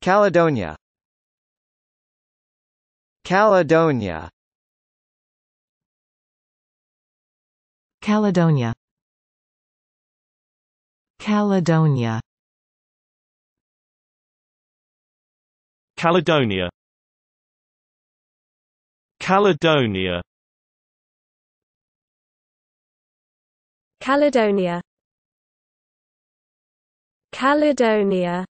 Caledonia Caledonia Caledonia Caledonia Caledonia Caledonia Caledonia Caledonia